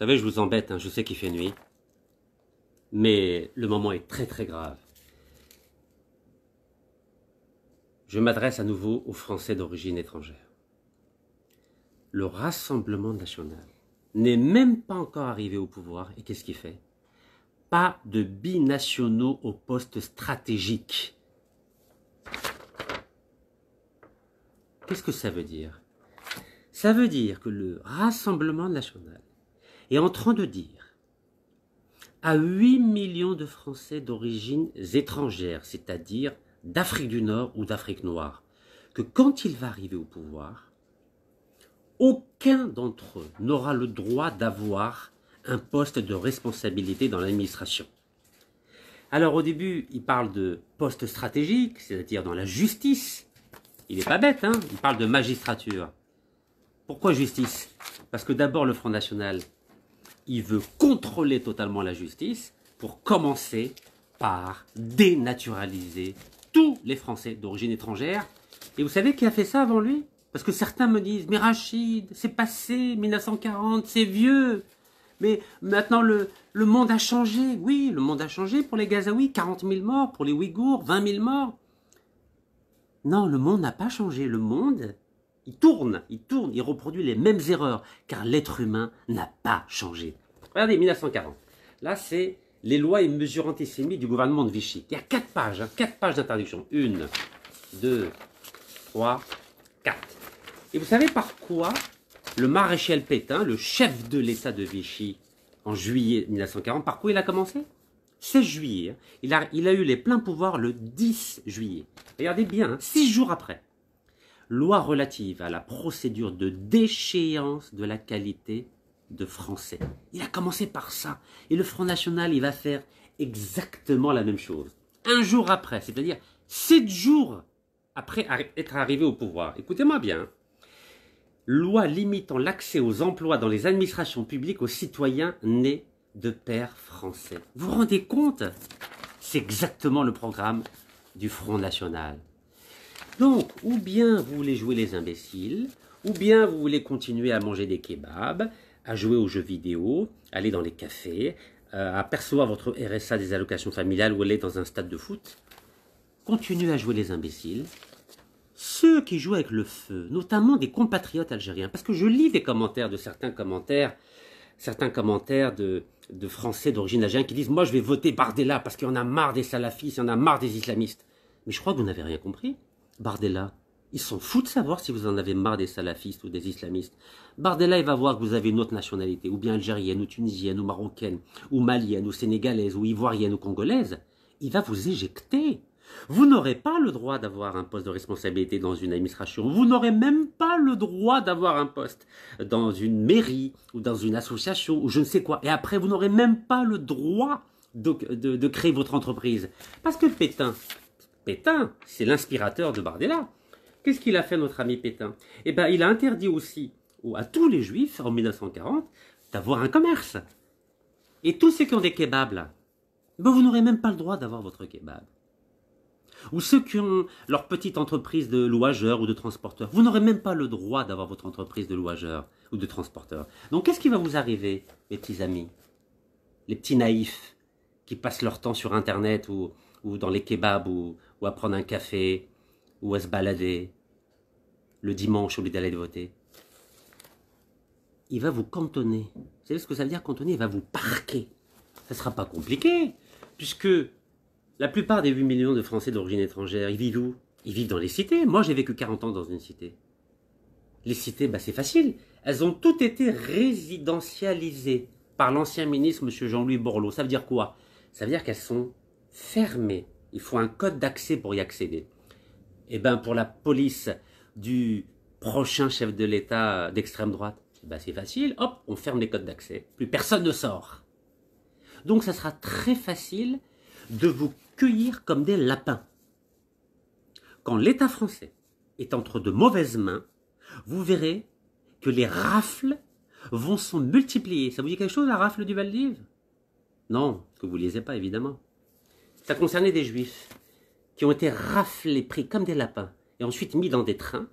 Vous savez, je vous embête, hein, je sais qu'il fait nuit. Mais le moment est très très grave. Je m'adresse à nouveau aux Français d'origine étrangère. Le Rassemblement national n'est même pas encore arrivé au pouvoir. Et qu'est-ce qu'il fait Pas de binationaux au poste stratégique. Qu'est-ce que ça veut dire Ça veut dire que le Rassemblement national est en train de dire à 8 millions de Français d'origine étrangère, c'est-à-dire d'Afrique du Nord ou d'Afrique noire, que quand il va arriver au pouvoir, aucun d'entre eux n'aura le droit d'avoir un poste de responsabilité dans l'administration. Alors au début, il parle de poste stratégique, c'est-à-dire dans la justice. Il n'est pas bête, hein il parle de magistrature. Pourquoi justice Parce que d'abord, le Front National, il veut contrôler totalement la justice pour commencer par dénaturaliser tous les Français d'origine étrangère. Et vous savez qui a fait ça avant lui Parce que certains me disent, mais Rachid, c'est passé, 1940, c'est vieux. Mais maintenant, le, le monde a changé. Oui, le monde a changé pour les Gazaouis, 40 000 morts, pour les Ouïghours, 20 000 morts. Non, le monde n'a pas changé. Le monde, il tourne, il tourne, il reproduit les mêmes erreurs, car l'être humain n'a pas changé. Regardez, 1940. Là, c'est les lois et mesures antisémites du gouvernement de Vichy. Il y a quatre pages, hein, quatre pages d'interdiction. Une, deux, trois, quatre. Et vous savez par quoi le maréchal Pétain, le chef de l'État de Vichy, en juillet 1940, par quoi il a commencé C'est juillet. Hein. il, a, eu les pleins pouvoirs le 10 juillet. Regardez bien, hein, six jours après loi relative à la procédure de déchéance de la qualité de français. Il a commencé par ça. Et le Front National, il va faire exactement la même chose. Un jour après, c'est-à-dire sept jours après être arrivé au pouvoir. Écoutez-moi bien. Loi limitant l'accès aux emplois dans les administrations publiques aux citoyens nés de pères français. Vous vous rendez compte C'est exactement le programme du Front National. Donc, ou bien vous voulez jouer les imbéciles, ou bien vous voulez continuer à manger des kebabs, à jouer aux jeux vidéo, aller dans les cafés, apercevoir euh, votre RSA des allocations familiales ou aller dans un stade de foot. Continuez à jouer les imbéciles. Ceux qui jouent avec le feu, notamment des compatriotes algériens, parce que je lis des commentaires de certains commentaires, certains commentaires de, de Français d'origine algérienne qui disent « Moi, je vais voter Bardella parce qu'il y en a marre des salafistes, il en a marre des islamistes. » Mais je crois que vous n'avez rien compris. Bardella, ils s'en foutent de savoir si vous en avez marre des salafistes ou des islamistes. Bardella, il va voir que vous avez une autre nationalité, ou bien algérienne, ou tunisienne, ou marocaine, ou malienne, ou sénégalaise, ou ivoirienne, ou congolaise. Il va vous éjecter. Vous n'aurez pas le droit d'avoir un poste de responsabilité dans une administration. Vous n'aurez même pas le droit d'avoir un poste dans une mairie, ou dans une association, ou je ne sais quoi. Et après, vous n'aurez même pas le droit de, de créer votre entreprise. Parce que Pétain, Pétain, c'est l'inspirateur de Bardella. Qu'est-ce qu'il a fait notre ami Pétain Eh bien, il a interdit aussi à tous les juifs en 1940 d'avoir un commerce. Et tous ceux qui ont des kebabs ben, vous n'aurez même pas le droit d'avoir votre kebab. Ou ceux qui ont leur petite entreprise de louageurs ou de transporteurs, vous n'aurez même pas le droit d'avoir votre entreprise de louageurs ou de transporteurs. Donc qu'est-ce qui va vous arriver, mes petits amis Les petits naïfs qui passent leur temps sur Internet ou, ou dans les kebabs, ou, à prendre un café, ou à se balader, le dimanche au lieu d'aller voter. Il va vous cantonner. Vous savez ce que ça veut dire cantonner Il va vous parquer. Ça ne sera pas compliqué, puisque la plupart des 8 millions de Français d'origine étrangère, ils vivent où Ils vivent dans les cités. Moi, j'ai vécu 40 ans dans une cité. Les cités, bah, c'est facile. Elles ont toutes été résidentialisées par l'ancien ministre, M. Jean-Louis Borloo. Ça veut dire quoi Ça veut dire qu'elles sont fermé. Il faut un code d'accès pour y accéder. Et eh bien pour la police du prochain chef de l'État d'extrême droite, eh ben, c'est facile, hop, on ferme les codes d'accès, plus personne ne sort. Donc ça sera très facile de vous cueillir comme des lapins. Quand l'État français est entre de mauvaises mains, vous verrez que les rafles vont se multiplier. Ça vous dit quelque chose, la rafle du Valdiv Non, ce que vous ne lisez pas, évidemment. Ça concernait des juifs qui ont été raflés, pris comme des lapins, et ensuite mis dans des trains,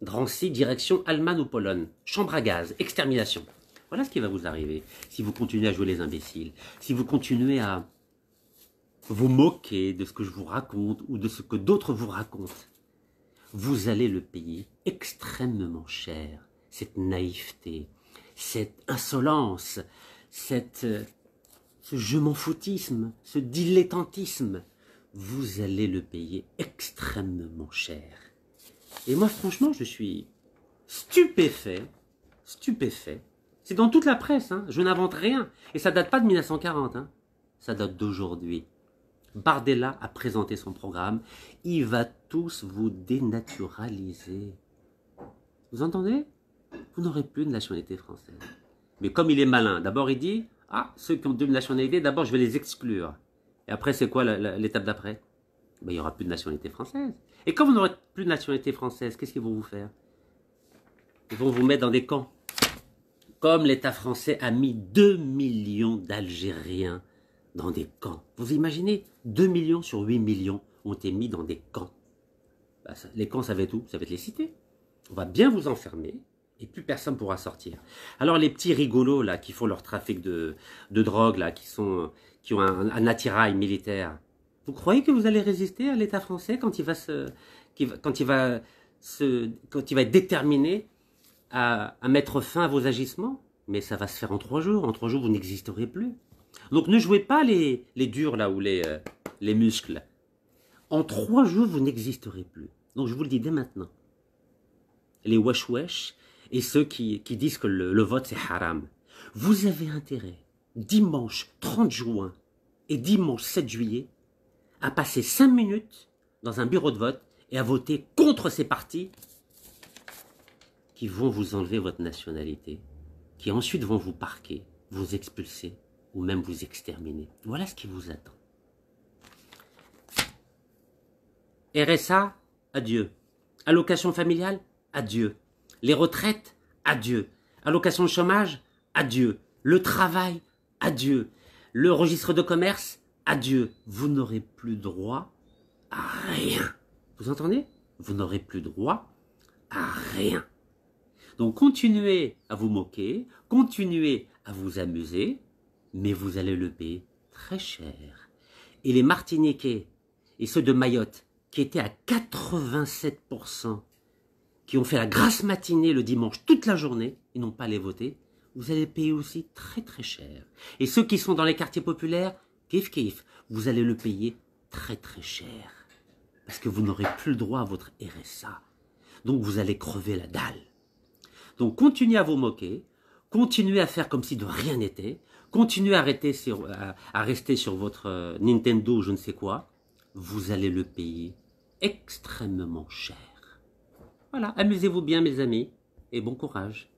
Drancy, direction Allemagne ou Pologne, chambre à gaz, extermination. Voilà ce qui va vous arriver si vous continuez à jouer les imbéciles, si vous continuez à vous moquer de ce que je vous raconte ou de ce que d'autres vous racontent. Vous allez le payer extrêmement cher, cette naïveté, cette insolence, cette euh, ce je m'en foutisme, ce dilettantisme, vous allez le payer extrêmement cher. Et moi, franchement, je suis stupéfait, stupéfait. C'est dans toute la presse, hein. je n'invente rien. Et ça date pas de 1940, hein. ça date d'aujourd'hui. Bardella a présenté son programme. Il va tous vous dénaturaliser. Vous entendez Vous n'aurez plus de nationalité française. Mais comme il est malin, d'abord il dit ah, ceux qui ont deux nationalités, d'abord je vais les exclure. Et après, c'est quoi l'étape d'après ben, Il n'y aura plus de nationalité française. Et quand vous n'aurez plus de nationalité française, qu'est-ce qu'ils vont vous faire Ils vont vous mettre dans des camps. Comme l'État français a mis 2 millions d'Algériens dans des camps. Vous imaginez 2 millions sur 8 millions ont été mis dans des camps. Ben, les camps, ça va être où Ça va être les cités. On va bien vous enfermer, et plus personne pourra sortir. Alors les petits rigolos là qui font leur trafic de, de drogue là, qui sont qui ont un, attirail militaire, vous croyez que vous allez résister à l'État français quand il va se quand il va se quand il va être déterminé à, à mettre fin à vos agissements Mais ça va se faire en trois jours. En trois jours vous n'existerez plus. Donc ne jouez pas les, les durs là ou les, euh, les muscles. En trois jours vous n'existerez plus. Donc je vous le dis dès maintenant. Les wesh wesh, et ceux qui, disent que le, le vote c'est haram. Vous avez intérêt, dimanche 30 juin et dimanche 7 juillet, à passer 5 minutes dans un bureau de vote et à voter contre ces partis qui vont vous enlever votre nationalité, qui ensuite vont vous parquer, vous expulser ou même vous exterminer. Voilà ce qui vous attend. RSA, adieu. Allocation familiale, adieu. Les retraites, adieu. Allocation de chômage, adieu. Le travail, adieu. Le registre de commerce, adieu. Vous n'aurez plus droit à rien. Vous entendez Vous n'aurez plus droit à rien. Donc continuez à vous moquer, continuez à vous amuser, mais vous allez le payer très cher. Et les Martiniquais et ceux de Mayotte, qui étaient à 87% qui ont fait la grasse matinée le dimanche toute la journée et n'ont pas allé voter, vous allez payer aussi très très cher. Et ceux qui sont dans les quartiers populaires, kiff kiff, vous allez le payer très très cher. Parce que vous n'aurez plus le droit à votre RSA. Donc vous allez crever la dalle. Donc continuez à vous moquer, continuez à faire comme si de rien n'était, continuez à, à, rester sur votre euh, Nintendo ou je ne sais quoi, vous allez le payer extrêmement cher. Voilà, amusez-vous bien mes amis et bon courage.